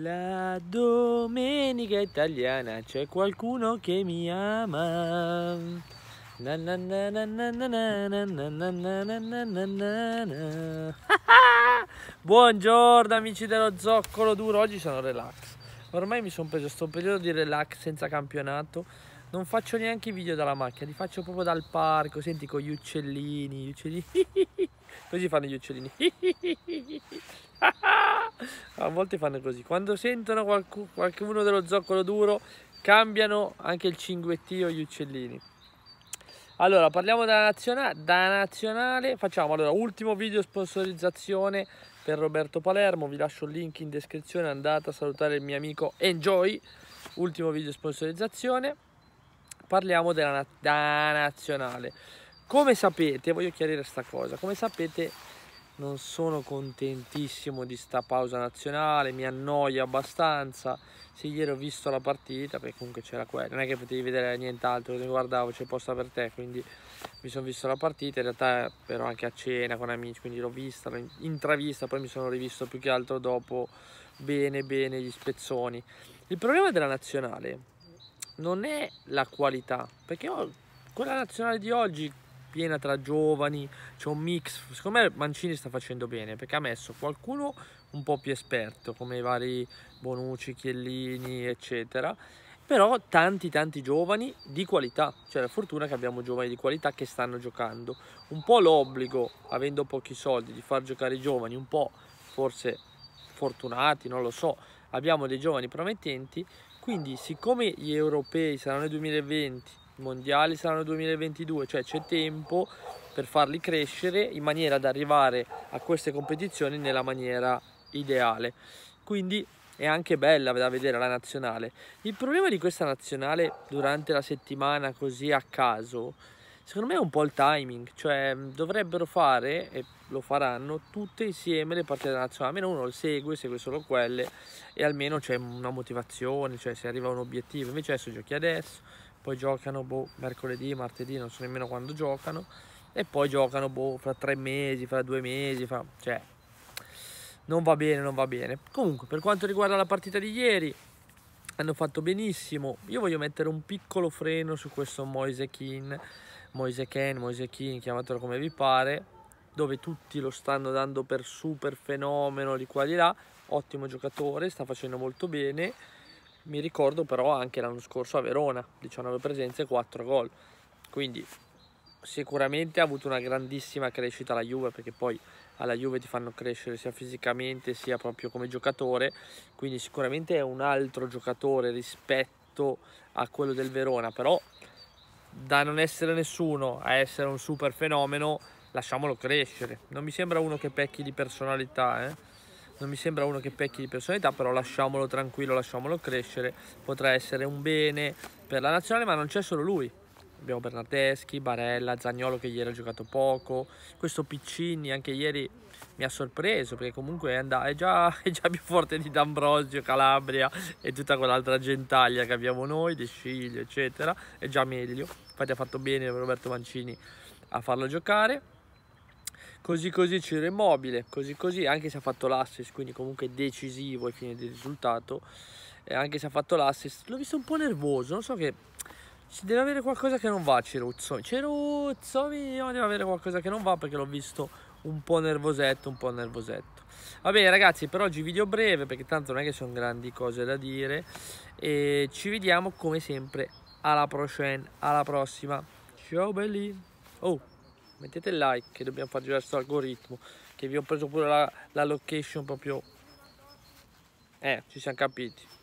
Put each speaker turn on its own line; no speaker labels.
La domenica italiana c'è qualcuno che mi ama. Buongiorno amici dello zoccolo duro, oggi sono relax. Ormai mi sono preso sto periodo di relax senza campionato. Non faccio neanche i video dalla macchina, li faccio proprio dal parco, senti con gli uccellini, gli uccellini. Così fanno gli uccellini a volte fanno così. Quando sentono qualcuno, qualcuno dello zoccolo duro, cambiano anche il cinguettio gli uccellini. Allora, parliamo della nazionale, da nazionale. Facciamo allora ultimo video sponsorizzazione per Roberto Palermo. Vi lascio il link in descrizione. Andate a salutare il mio amico Enjoy. Ultimo video sponsorizzazione. Parliamo della da nazionale. Come sapete, voglio chiarire questa cosa. Come sapete, non sono contentissimo di sta pausa nazionale, mi annoia abbastanza. Sì, ieri ho visto la partita, perché comunque c'era quella, non è che potevi vedere nient'altro, mi guardavo, c'è posta per te, quindi mi sono visto la partita, in realtà ero anche a cena con amici, quindi l'ho vista, l'ho intravista, poi mi sono rivisto più che altro dopo bene bene gli spezzoni. Il problema della nazionale non è la qualità, perché quella nazionale di oggi piena tra giovani, c'è un mix. Secondo me Mancini sta facendo bene perché ha messo qualcuno un po' più esperto come i vari Bonucci, Chiellini, eccetera. Però tanti tanti giovani di qualità, cioè la fortuna che abbiamo giovani di qualità che stanno giocando. Un po' l'obbligo, avendo pochi soldi, di far giocare i giovani, un po' forse fortunati, non lo so, abbiamo dei giovani promettenti, quindi siccome gli europei saranno nel 2020 i mondiali saranno 2022, cioè c'è tempo per farli crescere in maniera da arrivare a queste competizioni nella maniera ideale. Quindi è anche bella da vedere la nazionale. Il problema di questa nazionale durante la settimana così a caso, secondo me è un po' il timing, cioè dovrebbero fare e lo faranno tutte insieme le partite della nazionale, almeno uno lo segue, segue solo quelle e almeno c'è una motivazione, cioè si arriva a un obiettivo, invece adesso giochi adesso, poi giocano boh, mercoledì, martedì, non so nemmeno quando giocano, e poi giocano boh, fra tre mesi, fra due mesi, fra... cioè non va bene, non va bene. Comunque, per quanto riguarda la partita di ieri, hanno fatto benissimo. Io voglio mettere un piccolo freno su questo Moise Kin, Moise Ken, Moise Kin, chiamatelo come vi pare, dove tutti lo stanno dando per super fenomeno di qua e di là. Ottimo giocatore, sta facendo molto bene mi ricordo però anche l'anno scorso a Verona, 19 presenze, e 4 gol. Quindi sicuramente ha avuto una grandissima crescita la Juve perché poi alla Juve ti fanno crescere sia fisicamente sia proprio come giocatore, quindi sicuramente è un altro giocatore rispetto a quello del Verona, però da non essere nessuno a essere un super fenomeno, lasciamolo crescere. Non mi sembra uno che pecchi di personalità, eh? non mi sembra uno che pecchi di personalità, però lasciamolo tranquillo, lasciamolo crescere, potrà essere un bene per la nazionale, ma non c'è solo lui. Abbiamo Bernardeschi, Barella, Zagnolo che ieri ha giocato poco, questo Piccini anche ieri mi ha sorpreso perché comunque è, andato, è, già, è già, più forte di D'Ambrosio, Calabria e tutta quell'altra gentaglia che abbiamo noi, De Sciglio eccetera, è già meglio, infatti ha fatto bene Roberto Mancini a farlo giocare così così c'era immobile così così anche se ha fatto l'assist quindi comunque decisivo ai fini del risultato e anche se ha fatto l'assist l'ho visto un po' nervoso non so che ci deve avere qualcosa che non va Ceruzzomi Ceruzzomi no, deve avere qualcosa che non va perché l'ho visto un po' nervosetto un po' nervosetto va bene ragazzi per oggi video breve perché tanto non è che sono grandi cose da dire e ci vediamo come sempre alla prochaine alla prossima ciao belli oh mettete like che dobbiamo far girare questo algoritmo che vi ho preso pure la, la location proprio eh ci siamo capiti